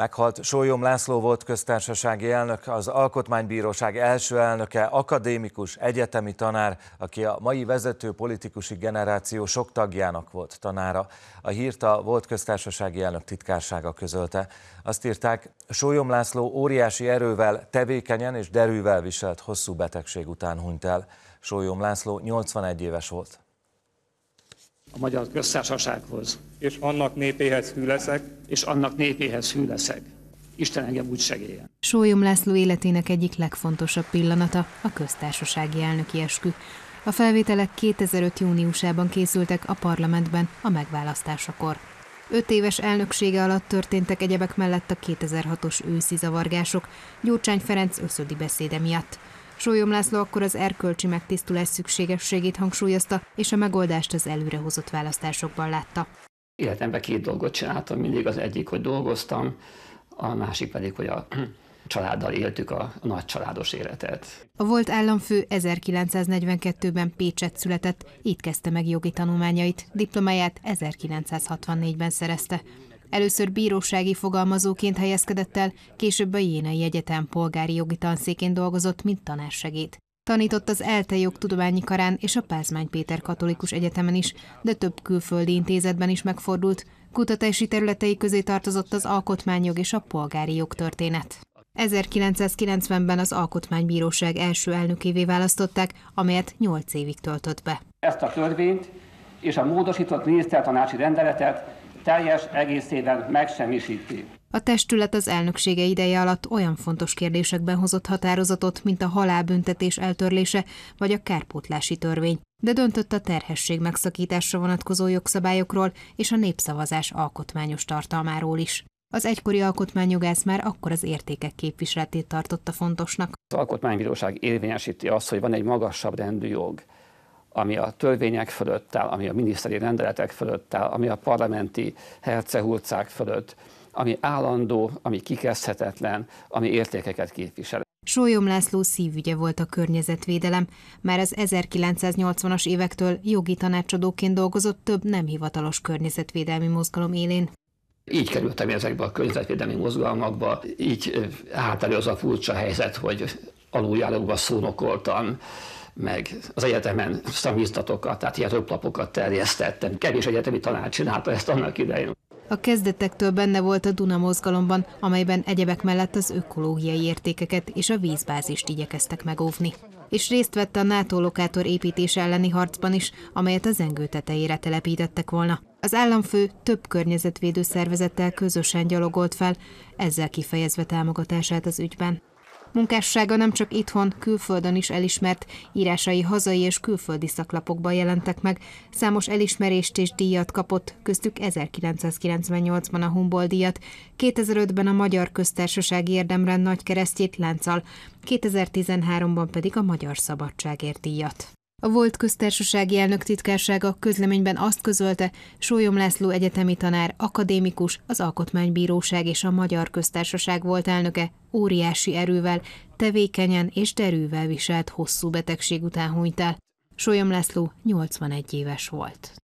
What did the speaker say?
Meghalt Sólyom László volt köztársasági elnök, az Alkotmánybíróság első elnöke, akadémikus, egyetemi tanár, aki a mai vezető politikusi generáció sok tagjának volt tanára. A hírt a volt köztársasági elnök titkársága közölte. Azt írták, Sólyom László óriási erővel, tevékenyen és derűvel viselt hosszú betegség után hunyt el. Sólyom László 81 éves volt a magyar köztársasághoz. És annak népéhez hű leszek. És annak népéhez hű leszek. Isten engem úgy segéljen. Sólyom László életének egyik legfontosabb pillanata a köztársasági elnöki eskü. A felvételek 2005. júniusában készültek a parlamentben a megválasztásakor. Öt éves elnöksége alatt történtek egyebek mellett a 2006-os őszi zavargások, Gyurcsány Ferenc összödi beszéde miatt. Sólyom László akkor az erkölcsi megtisztulás szükségességét hangsúlyozta, és a megoldást az előrehozott választásokban látta. Életemben két dolgot csináltam, mindig az egyik, hogy dolgoztam, a másik pedig, hogy a családdal éltük a nagy családos életet. A volt államfő 1942-ben Pécset született, itt kezdte meg jogi tanulmányait, diplomáját 1964-ben szerezte. Először bírósági fogalmazóként helyezkedett el, később a Jénai Egyetem polgári jogi tanszékén dolgozott, mint tanársegéd. Tanított az ELTE jogtudományi karán és a Pázmány Péter Katolikus Egyetemen is, de több külföldi intézetben is megfordult. Kutatási területei közé tartozott az alkotmányjog és a polgári jogtörténet. 1990-ben az Alkotmánybíróság első elnökévé választották, amelyet 8 évig töltött be. Ezt a törvényt és a módosított minisztertanácsi rendeletet teljes egészében megsemmisíti. A testület az elnöksége ideje alatt olyan fontos kérdésekben hozott határozatot, mint a halálbüntetés eltörlése vagy a kárpótlási törvény, de döntött a terhesség megszakításra vonatkozó jogszabályokról és a népszavazás alkotmányos tartalmáról is. Az egykori alkotmányjogász már akkor az értékek képviseletét tartotta fontosnak. Az alkotmánybíróság érvényesíti azt, hogy van egy magasabb rendű jog, ami a törvények fölött áll, ami a miniszteri rendeletek fölött áll, ami a parlamenti hercehurcák fölött, ami állandó, ami kikezdhetetlen, ami értékeket képvisel. Sólyom László szívügye volt a környezetvédelem. Már az 1980-as évektől jogi tanácsadóként dolgozott több nem hivatalos környezetvédelmi mozgalom élén. Így kerültem ezekbe a környezetvédelmi mozgalmakba, így állt elő az a furcsa helyzet, hogy aluljáróba szónokoltam, meg az egyetemen szamiztatokat, tehát ilyen lapokat terjesztettem. Kevés egyetemi tanács csinálta ezt annak idején. A kezdetektől benne volt a Duna mozgalomban, amelyben egyebek mellett az ökológiai értékeket és a vízbázist igyekeztek megóvni. És részt vett a NATO lokátor építése elleni harcban is, amelyet az zengő tetejére telepítettek volna. Az államfő több környezetvédő szervezettel közösen gyalogolt fel, ezzel kifejezve támogatását az ügyben. Munkássága nem csak itthon, külföldön is elismert, írásai hazai és külföldi szaklapokban jelentek meg, számos elismerést és díjat kapott, köztük 1998-ban a Humboldt díjat, 2005-ben a Magyar Köztársaság érdemrend nagykeresztjét lánccal, 2013-ban pedig a Magyar Szabadságért díjat. A volt köztársasági elnök titkársága közleményben azt közölte, Sólyom László egyetemi tanár, akadémikus, az Alkotmánybíróság és a Magyar Köztársaság volt elnöke, óriási erővel, tevékenyen és derűvel viselt hosszú betegség után hunyt el. Sólyom László 81 éves volt.